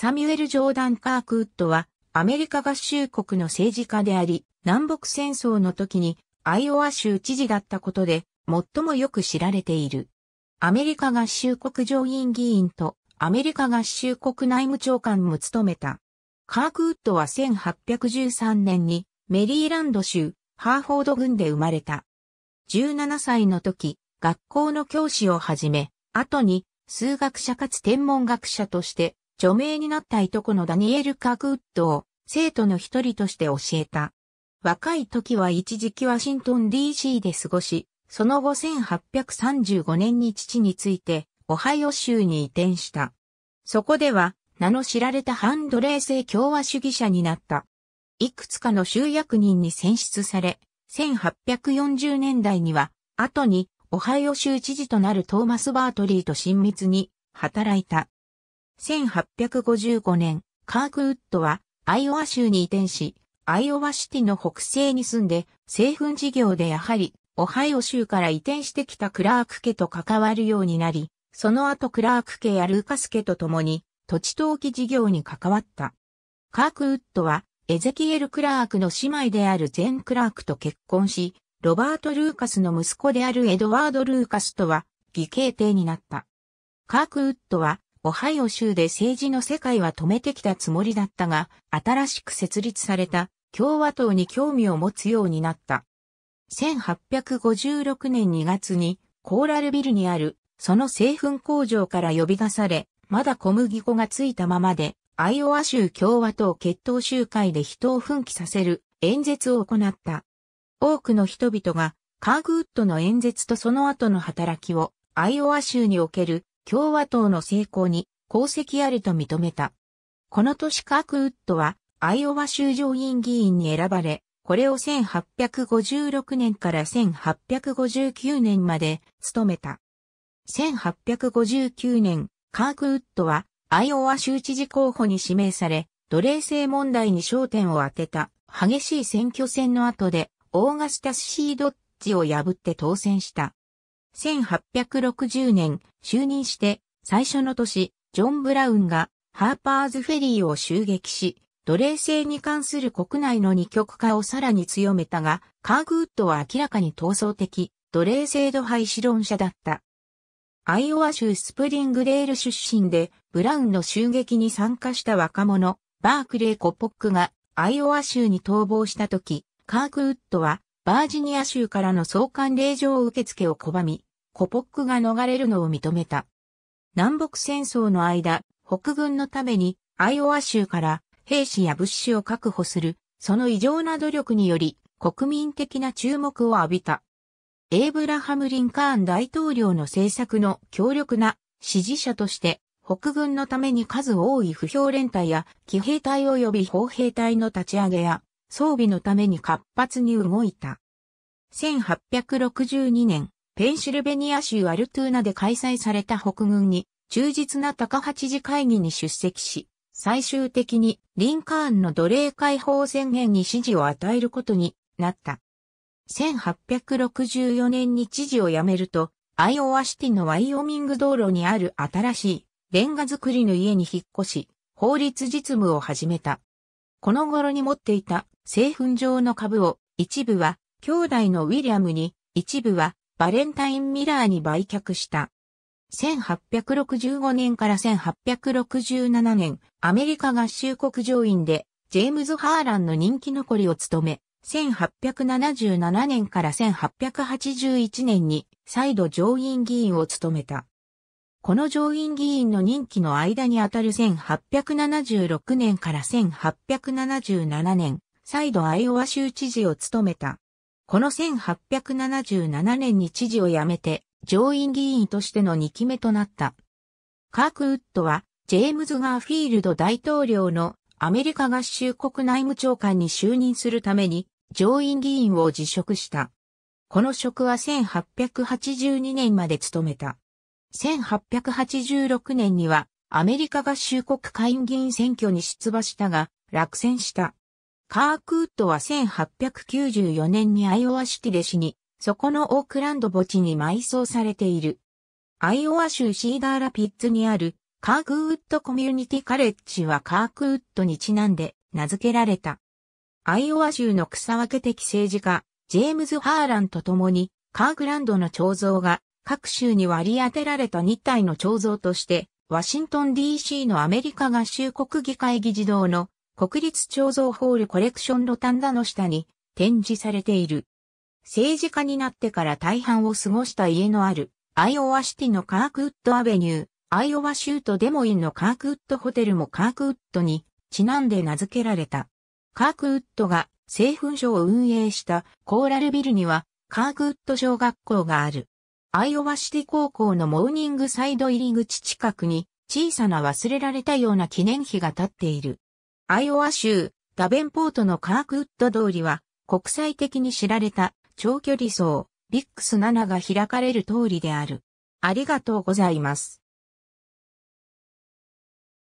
サミュエル・ジョーダン・カークウッドは、アメリカ合衆国の政治家であり、南北戦争の時にアイオワ州知事だったことで、最もよく知られている。アメリカ合衆国上院議員とアメリカ合衆国内務長官も務めた。カークウッドは1813年にメリーランド州ハーフォード郡で生まれた。17歳の時、学校の教師をはじめ、後に数学者かつ天文学者として著名になったいとこのダニエル・カークウッドを生徒の一人として教えた。若い時は一時期ワシントン DC で過ごし、その後1835年に父についてオハイオ州に移転した。そこでは名の知られた反奴隷制共和主義者になった。いくつかの州役人に選出され、1840年代には、後にオハイオ州知事となるトーマス・バートリーと親密に働いた。1855年、カークウッドはアイオワ州に移転し、アイオワシティの北西に住んで、製粉事業でやはり、オハイオ州から移転してきたクラーク家と関わるようになり、その後クラーク家やルーカス家と共に、土地投機事業に関わった。カークウッドは、エゼキエル・クラークの姉妹であるゼン・クラークと結婚し、ロバート・ルーカスの息子であるエドワード・ルーカスとは、義兄弟になった。カークウッドは、オハイオ州で政治の世界は止めてきたつもりだったが、新しく設立された共和党に興味を持つようになった。1856年2月にコーラルビルにあるその製粉工場から呼び出され、まだ小麦粉がついたままで、アイオワ州共和党決闘集会で人を奮起させる演説を行った。多くの人々がカーグウッドの演説とその後の働きをアイオワ州における共和党の成功に功績あると認めた。この年カークウッドはアイオワ州上院議員に選ばれ、これを1856年から1859年まで務めた。1859年、カークウッドはアイオワ州知事候補に指名され、奴隷制問題に焦点を当てた激しい選挙戦の後でオーガスタス・シー・ドッジを破って当選した。1860年、就任して最初の年、ジョン・ブラウンがハーパーズフェリーを襲撃し、奴隷制に関する国内の二極化をさらに強めたが、カーグッドは明らかに闘争的、奴隷制度廃止論者だった。アイオワ州スプリングデール出身で、ブラウンの襲撃に参加した若者、バークレー・コポックがアイオワ州に逃亡した時、カークウッドはバージニア州からの送還令状受付を拒み、コポックが逃れるのを認めた。南北戦争の間、北軍のためにアイオワ州から兵士や物資を確保する、その異常な努力により国民的な注目を浴びた。エイブラハム・リンカーン大統領の政策の強力な支持者として、北軍のために数多い不評連隊や騎兵隊及び砲兵隊の立ち上げや装備のために活発に動いた。1862年、ペンシルベニア州アルトゥーナで開催された北軍に忠実な高八次会議に出席し、最終的にリンカーンの奴隷解放宣言に支持を与えることになった。1864年に知事を辞めると、アイオワシティのワイオミング道路にある新しいレンガ作りの家に引っ越し、法律実務を始めた。この頃に持っていた製粉場の株を一部は兄弟のウィリアムに、一部はバレンタイン・ミラーに売却した。1865年から1867年、アメリカ合衆国上院で、ジェームズ・ハーランの人気残りを務め、1877年から1881年に再度上院議員を務めた。この上院議員の任期の間にあたる1876年から1877年、再度アイオワ州知事を務めた。この1877年に知事を辞めて上院議員としての2期目となった。カークウッドはジェームズ・ガーフィールド大統領のアメリカ合衆国内務長官に就任するために上院議員を辞職した。この職は1882年まで務めた。1886年にはアメリカ合衆国会議員選挙に出馬したが落選した。カークウッドは1894年にアイオワシティで死に、そこのオークランド墓地に埋葬されている。アイオワ州シーダーラピッツにあるカークウッドコミュニティカレッジはカークウッドにちなんで名付けられた。アイオワ州の草分け的政治家、ジェームズ・ハーランと共に、カークランドの彫像が各州に割り当てられた2体の彫像として、ワシントン DC のアメリカ合衆国議会議事堂の国立彫像ホールコレクションロタンダの下に展示されている。政治家になってから大半を過ごした家のある、アイオワシティのカークウッドアベニュー、アイオワ州都デモインのカークウッドホテルもカークウッドにちなんで名付けられた。カークウッドが製粉所を運営したコーラルビルにはカークウッド小学校がある。アイオワシティ高校のモーニングサイド入り口近くに小さな忘れられたような記念碑が立っている。アイオワ州、ダベンポートのカークウッド通りは、国際的に知られた長距離走、ビックス7が開かれる通りである。ありがとうございます。